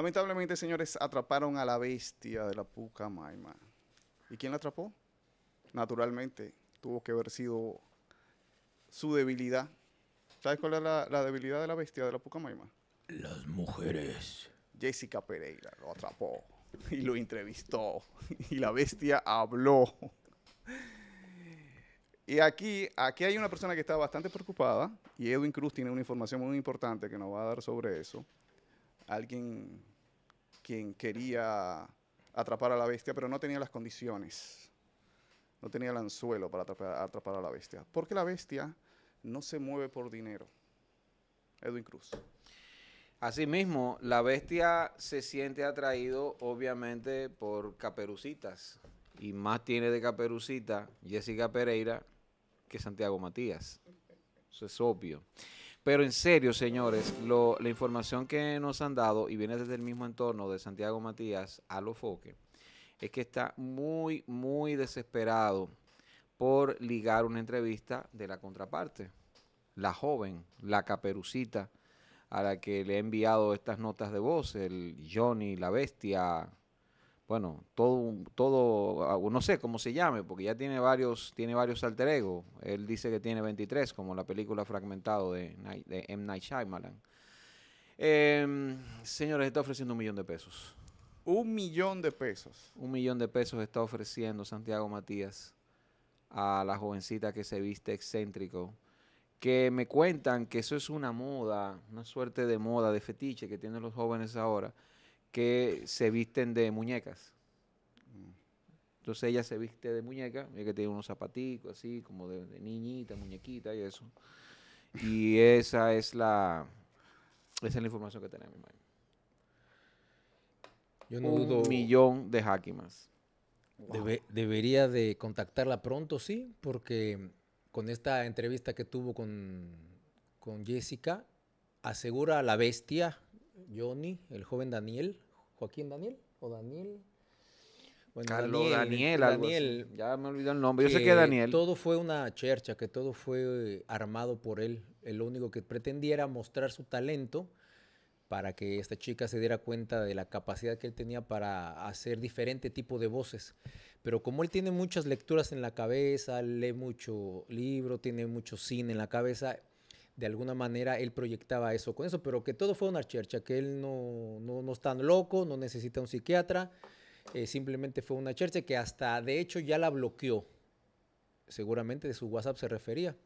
Lamentablemente, señores, atraparon a la bestia de la Maima. ¿Y quién la atrapó? Naturalmente, tuvo que haber sido su debilidad. ¿Sabes cuál es la, debilidad de la bestia de la maima Las mujeres. Jessica Pereira lo atrapó y lo entrevistó y la bestia habló. Y aquí, aquí hay una persona que está bastante preocupada y Edwin Cruz tiene una información muy importante que nos va a dar sobre eso. Alguien quien quería atrapar a la bestia, pero no tenía las condiciones. No tenía el anzuelo para atrapar, a la bestia. Porque la bestia no se mueve por dinero. Edwin Cruz. Asimismo, la bestia se siente atraído obviamente por caperucitas. Y más tiene de caperucita Jessica Pereira que Santiago Matías. Eso es obvio. Pero en serio, señores, lo, la información que nos han dado y viene desde el mismo entorno de Santiago Matías a Foque, es que está muy, muy desesperado por ligar una entrevista de la contraparte, la joven, la caperucita, a la que le he enviado estas notas de voz, el Johnny, la bestia, bueno, todo, todo, ah, no sé cómo se llame, porque ya tiene varios, tiene varios alter ego. Él dice que tiene 23, como la película Fragmentado de, M. Night Shyamalan. Em, señores, está ofreciendo un millón de pesos. Un millón de pesos. Un millón de pesos está ofreciendo Santiago Matías a la jovencita que se viste excéntrico. Que me cuentan que eso es una moda, una suerte de moda, de fetiche que tienen los jóvenes ahora que se visten de muñecas. Entonces ella se viste de muñeca, ya que tiene unos zapaticos así, como de, niñita, muñequita y eso. Y esa es la, es la información que tenemos, mi Yo no Un millón de hakimas. debería de contactarla pronto, sí, porque con esta entrevista que tuvo con, con Jessica, asegura a la bestia Johnny, el joven Daniel, Joaquín Daniel o Daniel. Bueno, Daniel, este, Daniel, ya me olvidó el nombre. Yo sé que Daniel. Todo fue una chercha, que todo fue eh, armado por él. El único que pretendía era mostrar su talento para que esta chica se diera cuenta de la capacidad que él tenía para hacer diferente tipo de voces. Pero como él tiene muchas lecturas en la cabeza, lee mucho libro, tiene mucho cine en la cabeza, de alguna manera él proyectaba eso con eso, pero que todo fue una chercha, que él no, no, no es tan loco, no necesita un psiquiatra, eh, simplemente fue una chercha que hasta de hecho ya la bloqueó, seguramente de su WhatsApp se refería.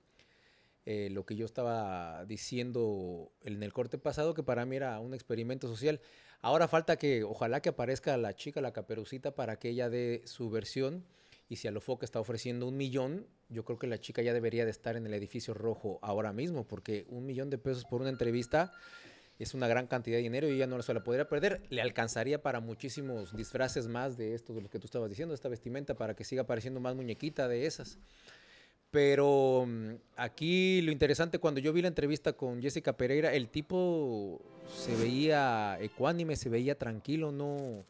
Eh, lo que yo estaba diciendo en el corte pasado, que para mí era un experimento social. Ahora falta que, ojalá que aparezca la chica, la caperucita, para que ella dé su versión y si Alofoca está ofreciendo un millón, yo creo que la chica ya debería de estar en el edificio rojo ahora mismo, porque un millón de pesos por una entrevista es una gran cantidad de dinero y ella no se la podría perder. Le alcanzaría para muchísimos disfraces más de esto, de lo que tú estabas diciendo, esta vestimenta, para que siga apareciendo más muñequita de esas. Pero mm, aquí lo interesante, cuando yo vi la entrevista con Jessica Pereira, el tipo se veía ecuánime, se veía tranquilo, no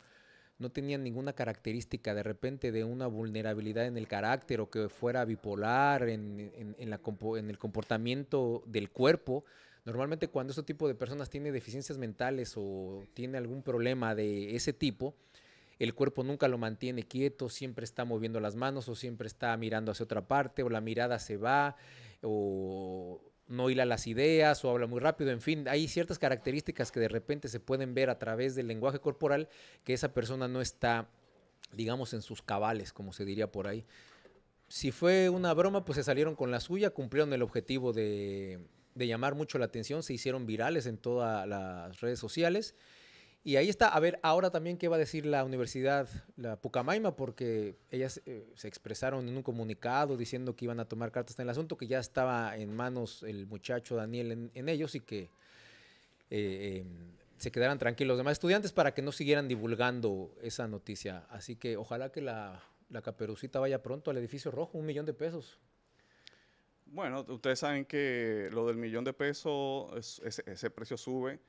no tenían ninguna característica de repente de una vulnerabilidad en el carácter o que fuera bipolar, en, en el comportamiento del cuerpo. Normalmente cuando este tipo de personas tiene deficiencias mentales o tiene algún problema de ese tipo, el cuerpo nunca lo mantiene quieto, siempre está moviendo las manos o siempre está mirando hacia otra parte o la mirada se va o no hila las ideas o habla muy rápido, en fin, hay ciertas características que de repente se pueden ver a través del lenguaje corporal que esa persona no está, digamos, en sus cabales, como se diría por ahí. Si fue una broma, pues se salieron con la suya, cumplieron el objetivo de, de llamar mucho la atención, se hicieron virales en todas las redes sociales y ahí está, a ver, ahora también qué va a decir la universidad, la Pucamaima, porque ellas eh, se expresaron en un comunicado diciendo que iban a tomar cartas en el asunto, que ya estaba en manos el muchacho Daniel en, ellos y que eh, em, se quedaran tranquilos los demás estudiantes para que no siguieran divulgando esa noticia. Así que ojalá que la, caperucita vaya pronto al edificio rojo, un millón de pesos. Bueno, ustedes saben que lo del millón de pesos, ese precio sube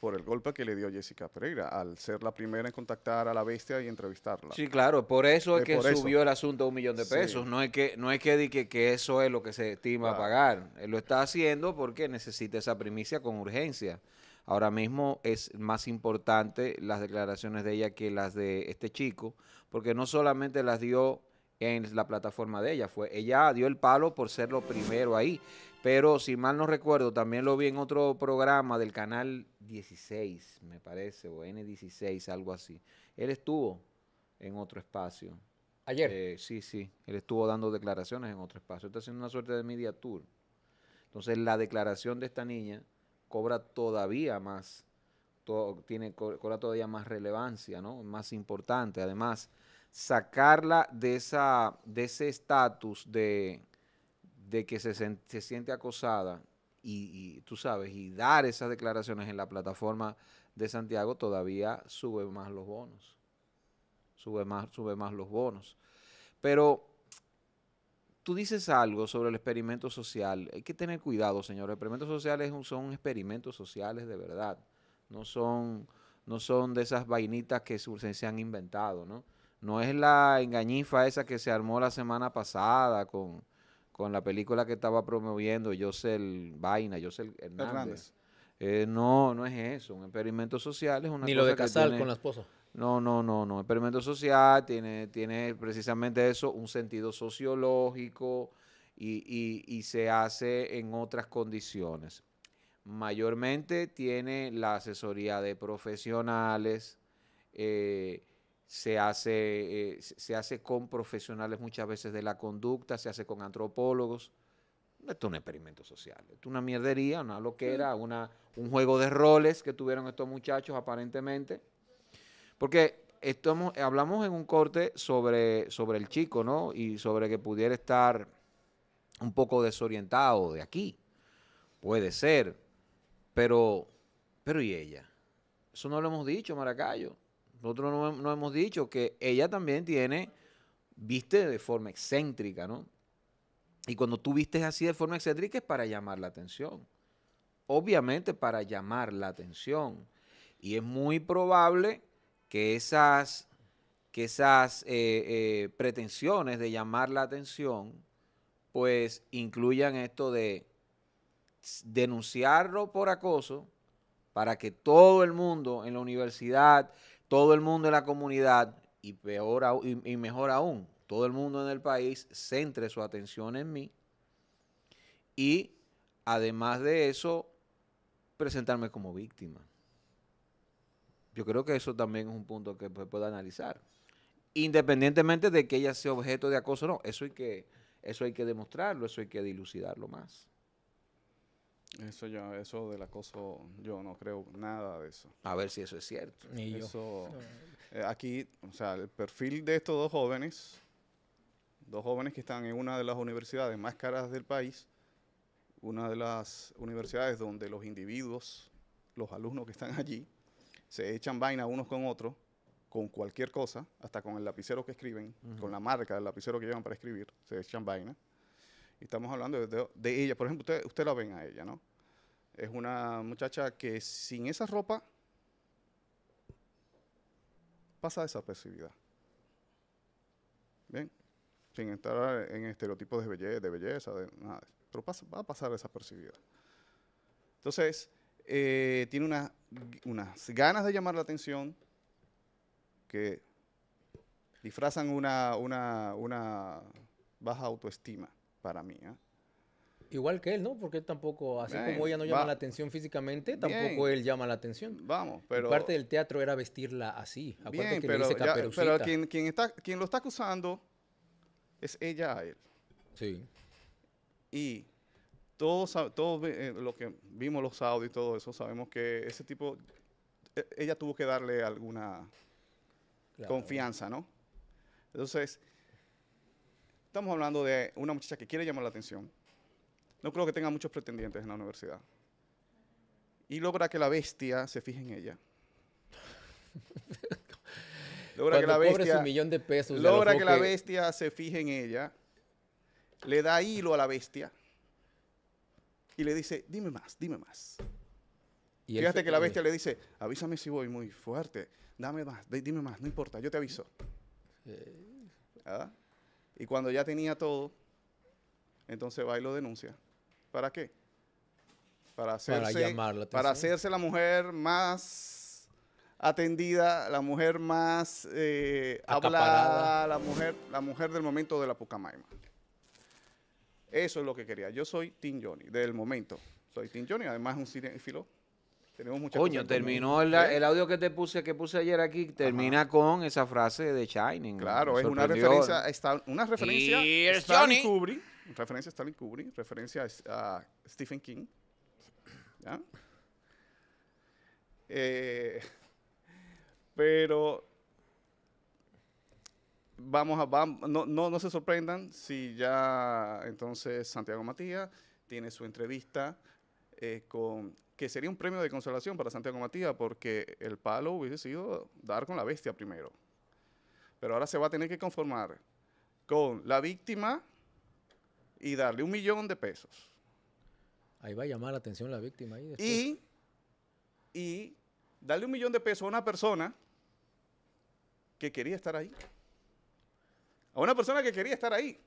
por el golpe que le dio Jessica Pereira al ser la primera en contactar a la bestia y entrevistarla. Sí, claro, por eso es, que subió el asunto a un millón de pesos. No es que no que, eso es lo que se estima pagar. Él lo está haciendo porque necesita esa primicia con urgencia. Ahora mismo es más importante las declaraciones de ella que las de este chico, porque no solamente las dio en la plataforma de ella, fue ella dio el palo por ser lo primero ahí, pero si mal no recuerdo, también lo vi en otro programa del canal 16, me parece, o N16, algo así. Él estuvo en otro espacio. ¿Ayer? Eh, sí, sí. Él estuvo dando declaraciones en otro espacio. Está haciendo una suerte de media tour. Entonces, la declaración de esta niña cobra todavía más, tiene, cobra todavía más relevancia, ¿no? Más importante. Además, sacarla de, esa, de ese estatus de de que se, siente acosada y, tú sabes, y dar esas declaraciones en la plataforma de Santiago todavía sube más los bonos. Sube más, sube más los bonos. Pero tú dices algo sobre el experimento social. Hay que tener cuidado, señor. Experimentos sociales son experimentos sociales de verdad. No son, no son de esas vainitas que se han inventado, ¿no? No es la engañifa esa que se armó la semana pasada con, con la película que estaba promoviendo yo el Vaina, Josel Hernández. Hernández. Eh, no, no es eso. Un experimento social es una Ni lo de casar con la esposa. No, no, no, no. Experimento social tiene, tiene precisamente eso, un sentido sociológico y, se hace en otras condiciones. Mayormente tiene la asesoría de profesionales. Eh, se hace, eh, se hace con profesionales muchas veces de la conducta, se hace con antropólogos. Esto es un experimento social, esto es una mierdería, una loquera, mm. una, un juego de roles que tuvieron estos muchachos aparentemente. Porque hablamos en un corte sobre, sobre el chico, ¿no? Y sobre que pudiera estar un poco desorientado de aquí. Puede ser, pero, pero ¿y ella? Eso no lo hemos dicho, Maracayo nosotros no, hemos dicho que ella también tiene, viste de forma excéntrica, ¿no? Y cuando tú vistes así de forma excéntrica es para llamar la atención. Obviamente para llamar la atención. Y es muy probable que esas, eh, eh, pretensiones de llamar la atención pues incluyan esto de denunciarlo por acoso para que todo el mundo en la universidad, todo el mundo en la comunidad y, peor y, mejor aún, todo el mundo en el país centre su atención en mí y además de eso, presentarme como víctima. Yo creo que eso también es un punto que se pues, puede analizar. Independientemente de que ella sea objeto de acoso o no, eso hay que, eso hay que demostrarlo, eso hay que dilucidarlo más. Eso ya, eso del acoso, yo no creo nada de eso. A ver si eso es cierto. Eso, eh, aquí, o sea, el perfil de estos dos jóvenes, dos jóvenes que están en una de las universidades más caras del país, una de las universidades donde los individuos, los alumnos que están allí, se echan vaina unos con otros, con cualquier cosa, hasta con el lapicero que escriben, con la marca del lapicero que llevan para escribir, se echan vaina. Y estamos hablando de, ella. Por ejemplo, usted, usted la ven a ella, ¿no? Es una muchacha que sin esa ropa pasa desapercibida. Bien, sin estar en estereotipos de belleza, de belleza de nada, pero va a pasar desapercibida. Entonces, eh, tiene una, unas ganas de llamar la atención que disfrazan una baja autoestima para mí. ¿eh? Igual que él, ¿no? Porque tampoco, así como ella no llama la atención físicamente, tampoco él llama la atención. Vamos, pero... parte del teatro era vestirla así. Acuérdate Bien, que pero, le pero quien, está, quien lo está acusando es ella a él. Sí. Y todos, todos eh, los que vimos los audios y todo eso, sabemos que ese tipo, e, ella tuvo que darle alguna confianza, ¿no? Entonces, Estamos hablando de una muchacha que quiere llamar la atención. No creo que tenga muchos pretendientes en la universidad. Y logra que la bestia se fije en ella. logra que la bestia. logra que, la bestia se fije en ella. Le da hilo a la bestia. Y le dice, dime más, dime más. Fíjate que la bestia le dice, avísame si voy muy fuerte. Dame más, dime más, no importa, yo te aviso. Eh. ¿Ah? Y cuando ya tenía todo, entonces va y lo denuncia. ¿Para qué? Para hacerse, para, la, hacerse la mujer más atendida, la mujer más eh, hablada, la mujer, la mujer del momento de la Pucamaima. Eso es lo que quería. Yo soy Tim Johnny, del momento. Soy Tim Johnny, además un filó. Tenemos muchas Coño, terminó ¿Eh? el, audio que te puse, que puse ayer aquí, termina con esa frase de Shining. Claro, es una referencia, está, una referencia a Stanley Kubrick, referencia a Stanley referencia Stephen King. Eh, pero vamos a no, no se sorprendan si ya entonces Santiago Matías tiene su entrevista eh, que sería un premio de consolación para Santiago Matías, porque el palo hubiese sido dar con la bestia primero. Pero ahora se va a tener que conformar con la víctima y darle un millón de pesos. Ahí va a llamar la atención la víctima. y, y darle un millón de pesos a una persona que quería estar ahí. A una persona que quería estar ahí.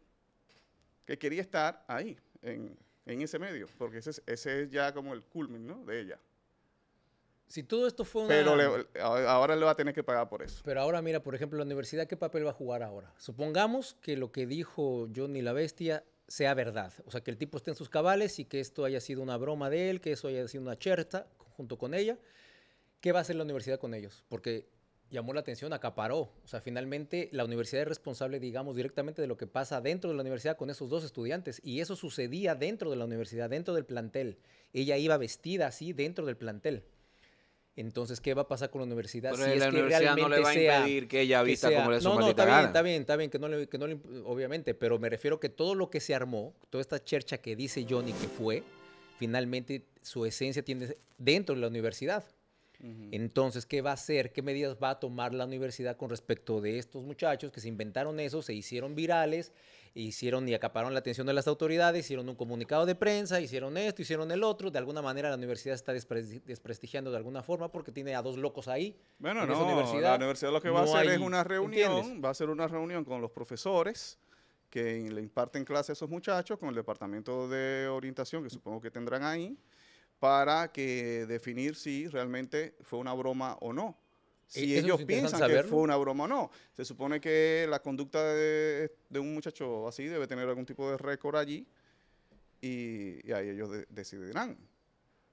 Que quería estar ahí. En, en ese medio, porque ese es, ya como el culmen ¿no? de ella. Si todo esto fue una... Pero ahora le va a tener que pagar por eso. Pero ahora, mira, por ejemplo, la universidad, ¿qué papel va a jugar ahora? Supongamos que lo que dijo Johnny la Bestia sea verdad. O sea, que el tipo esté en sus cabales y que esto haya sido una broma de él, que eso haya sido una cherta junto con ella. ¿Qué va a hacer la universidad con ellos? Porque llamó la atención, acaparó. O sea, finalmente la universidad es responsable, digamos, directamente de lo que pasa dentro de la universidad con esos dos estudiantes. Y eso sucedía dentro de la universidad, dentro del plantel. Ella iba vestida así dentro del plantel. Entonces, ¿qué va a pasar con la universidad? si es que universidad no le va a impedir que ella vista No, no, está bien, está bien, está bien, que no obviamente, pero me refiero que todo lo que se armó, toda esta chercha que dice Johnny que fue, finalmente su esencia tiene dentro de la universidad. Entonces, ¿qué va a hacer? ¿Qué medidas va a tomar la universidad con respecto de estos muchachos que se inventaron eso, se hicieron virales, hicieron y acaparon la atención de las autoridades, hicieron un comunicado de prensa, hicieron esto, hicieron el otro? De alguna manera la universidad está desprestigiando de alguna forma porque tiene a dos locos ahí. Bueno, no, universidad. la universidad lo que va a hacer es una reunión, va a hacer una reunión con los profesores que le imparten clase a esos muchachos, con el departamento de orientación que supongo que tendrán ahí para que definir si realmente fue una broma o no. Si e-, ellos piensan que fue una broma o no. Se supone que la conducta de, un muchacho así debe tener algún tipo de récord allí y, ahí ellos decidirán.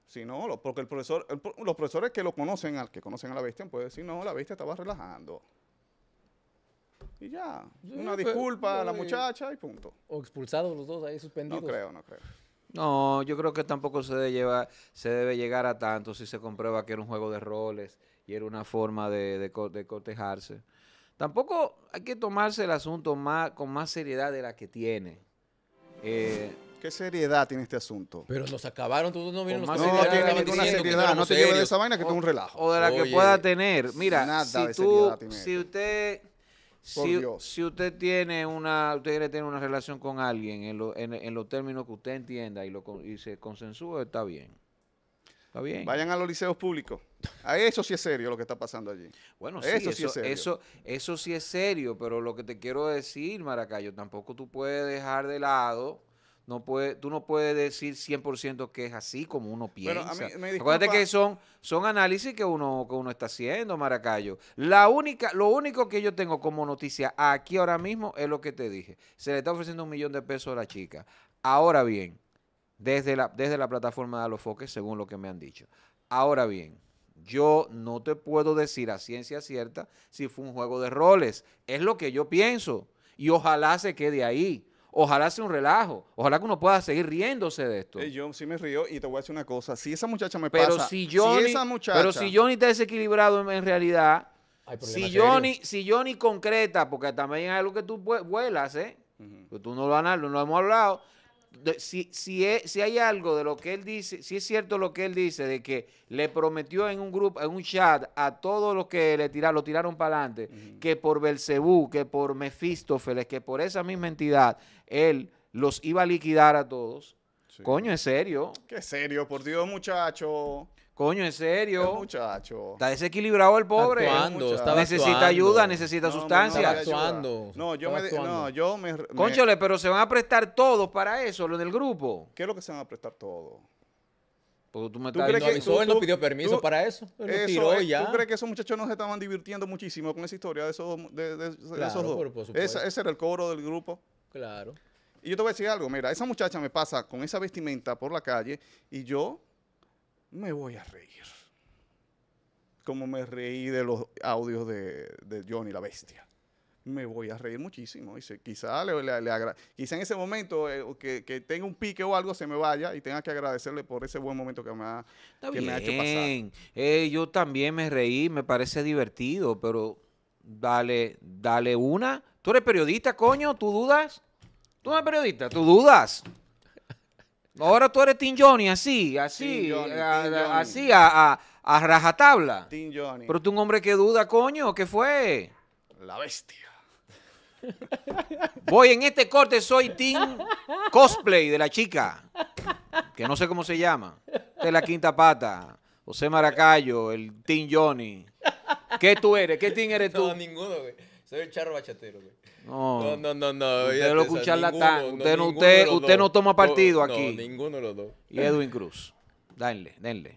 Si no, porque el profesor, los profesores que lo conocen, al que conocen a la bestia, pueden decir, no, la bestia estaba relajando. Y ya, una pues, disculpa a la eh, muchacha y punto. O expulsados los dos ahí suspendidos. No creo, no creo. No, yo creo que tampoco se debe, llevar, se debe llegar a tanto si se comprueba que era un juego de roles y era una forma de, de, Tampoco hay que tomarse el asunto más, con más seriedad de la que tiene. Eh, ¿Qué seriedad tiene este asunto? Pero nos acabaron, todos no los No, no tiene ninguna seriedad, no te lleves de esa vaina que tengo un relajo. O de la que pueda tener. Mira, si, tú, si este. usted si, usted tiene una, usted quiere tener una relación con alguien en, los términos que usted entienda y, lo, y se consensúa, está bien. bien. Vayan a los liceos públicos. A eso sí es serio lo que está pasando allí. Bueno, eso, sí es serio. Eso, eso sí es serio, pero lo que te quiero decir, Maracayo, tampoco tú puedes dejar de lado no puede, tú no puedes decir 100% que es así como uno piensa. Acuérdate que son, son análisis que uno, que uno está haciendo, Maracayo. La única, lo único que yo tengo como noticia aquí ahora mismo es lo que te dije. Se le está ofreciendo un millón de pesos a la chica. Ahora bien, desde la, desde la plataforma de Alofoque, según lo que me han dicho. Ahora bien, yo no te puedo decir a ciencia cierta si fue un juego de roles. Es lo que yo pienso. Y ojalá se quede ahí ojalá sea un relajo. Ojalá que uno pueda seguir riéndose de esto. yo sí me río y te voy a decir una cosa. Si esa muchacha me pero pasa, si, esa muchacha... Pero si Johnny está desequilibrado en, realidad, si Johnny, si Johnny concreta, porque también es algo que tú vuelas, ¿eh? que pues Tú no lo, no lo hemos hablado si, es, hay algo de lo que él dice, si es cierto lo que él dice, de que le prometió en un grupo, en un chat, a todos los que le tiraron, lo tiraron para adelante, que por Belcebú, que por Mefistófeles, que por esa misma entidad, él los iba a liquidar a todos. Coño, es serio. Qué serio, por Dios, muchacho. Coño, en serio. muchacho. Está desequilibrado el pobre. Actuando, necesita ayuda, necesita sustancia. No, actuando. No, yo me, no, yo me, pero se van a prestar todo para eso, lo del grupo. ¿Qué es lo que se van a prestar todo? Porque tú me él no pidió permiso para eso. Él tiró ya. ¿Tú crees que esos muchachos no se estaban divirtiendo muchísimo con esa historia de esos, de, dos? ese era el cobro del grupo. Claro. Y yo te voy a decir algo. Mira, esa muchacha me pasa con esa vestimenta por la calle y yo me voy a reír. Como me reí de los audios de, Johnny la Bestia. Me voy a reír muchísimo. Y quizá, le, le, quizá en ese momento eh, que, tenga un pique o algo se me vaya y tenga que agradecerle por ese buen momento que me ha, hecho pasar. yo también me reí, me parece divertido, pero dale, dale una. ¿Tú eres periodista, coño? ¿Tú dudas? ¿Tú eres periodista? ¿Tú dudas? Ahora tú eres Teen Johnny, así, así, eh, eh, así, a, rajatabla. Team Johnny. Pero tú un hombre que duda, coño, ¿qué fue? La bestia. Voy en este corte, soy Team Cosplay de la chica, que no sé cómo se llama. de la quinta pata. José Maracayo, el Team Johnny. ¿Qué tú eres? ¿Qué team eres tú? No, ninguno, güey. Soy el charro bachatero, güey. No, no, no, no. usted lo usted, no, usted, usted no toma partido aquí. No, ninguno de los dos. Y Edwin Cruz. Dale, denle.